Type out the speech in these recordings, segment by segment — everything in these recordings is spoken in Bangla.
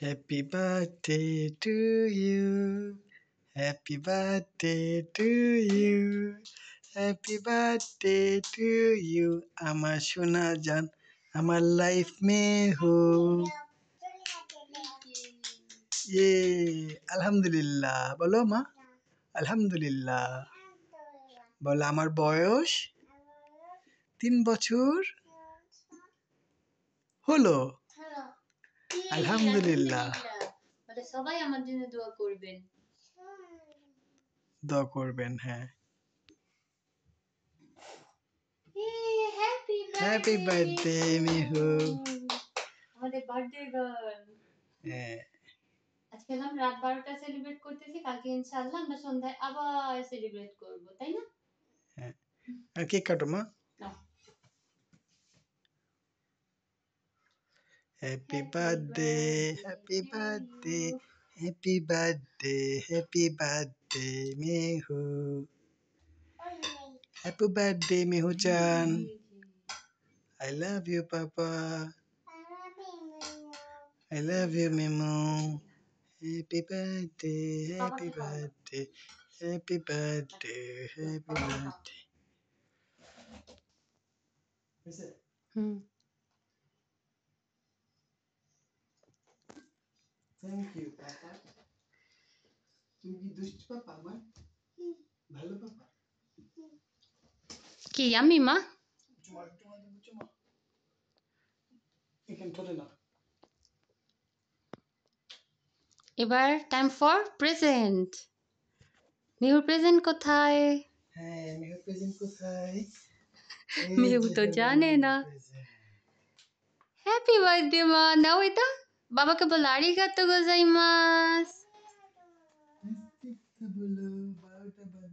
Happy birthday to you. Happy birthday to you. Happy birthday to you আমার সোনা জান আমার লাইফ মে হো এ আলহামদুলিল্লাহ বলো মা আলহামদুলিল্লাহ বলো আমার বয়স তিন বছর হলো আলহামদুলিল্লাহ মানে সবাই আমার জন্য দোয়া করবেন দোয়া করবেন হ্যাঁ হ্যাপি বার্থডে মিহু আমাদের বার্থডে গান হ্যাঁ আজকে আমরা রাত 12টা সেলিব্রেট করতেছি কালকে ইনশাআল্লাহ আমরা সন্ধ্যায় আবার সেলিব্রেট করব তাই না হ্যাঁ আর কেক কাটো মা Happy birthday, happy birthday, happy birthday, happy birthday, Mehu. Happy birthday, Mehu chan. I love you, Papa. I love you, Mimu. Happy birthday, happy birthday, happy birthday, happy birthday. Hmm. Thank you पापा दुष्ट पापा भलो पापा কি আমি মা এবার টাইম ফর প্রেজেন্ট মেহুর প্রেজেন্ট কোথায় হ্যাঁ মেহুর প্রেজেন্ট কোথায় মেহু তো জানে না হ্যাপি বার্থডে মা নাও এটা বাবাকে বলো আরিগাত গোজাইমাস এটা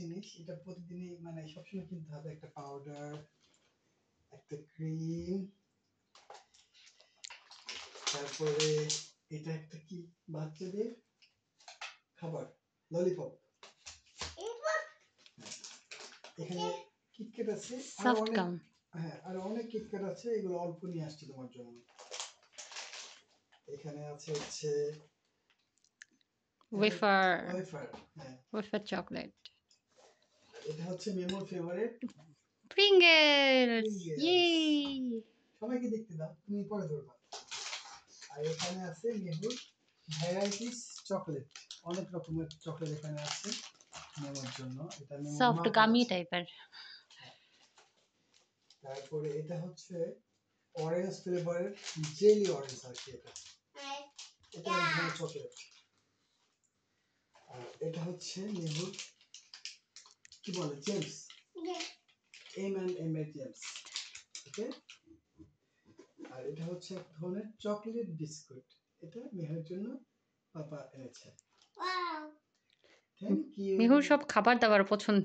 জিনিস এটা প্রতিদিনই মানে সবসময় একটা পাউডার একটা ক্রিম তারপরে এটা একটা কি বাচ্চাদের খাবার ললিপপ এখানে কিটকেট আছে আর অনেক হ্যাঁ, কিটকেট আছে এগুলো অল্প নিয়ে আসছি তোমার জন্য এখানে আছে হচ্ছে ওয়েফার ওয়েফার হ্যাঁ ওয়েফার চকলেট এটা হচ্ছে মেমোর ফেভারিট ইয়ে সবাইকে দেখতে দাও তুমি পরে ধরবা আর এখানে আছে মেহুর ভ্যারাইটিস চকলেট অনেক রকমের চকলেট এখানে আছে নেওয়ার জন্য এটা সফট গামি টাইপের তারপরে এটা হচ্ছে অরেঞ্জ ফ্লেভারের জেলি অরেঞ্জ আর কি এটা এটা চকলেট আর এটা হচ্ছে নেব কি বলে জেমস এম এন্ড এম এর জেমস ওকে আর এটা হচ্ছে এক ধরনের চকলেট বিস্কুট এটা মেহের জন্য পাপা এনেছে মিহুর সব খাবার দাবার পছন্দ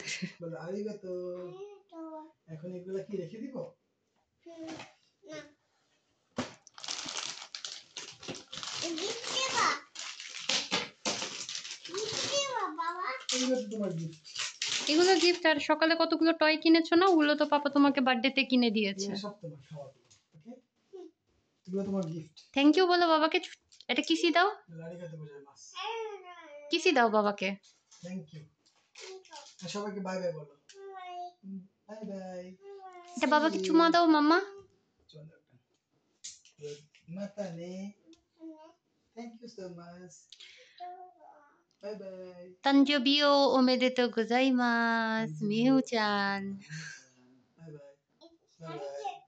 এগুলো গিফট আর সকালে কতগুলো টয় কিনেছো না ওগুলো তো পাপা তোমাকে বার্থডেতে কিনে দিয়েছে থ্যাংক ইউ বলো বাবাকে এটা কিসি দাও কিসি দাও বাবাকে থ্যাংক ইউ সবাইকে বাই বাই বলো বাই বাই এটা বাবাকে চুমা দাও মাম্মা মাতানে থ্যাংক ইউ সো মাচ バイバイ。誕生日をおめでとうございます。みゆちゃん。バイバイ。バイバイ。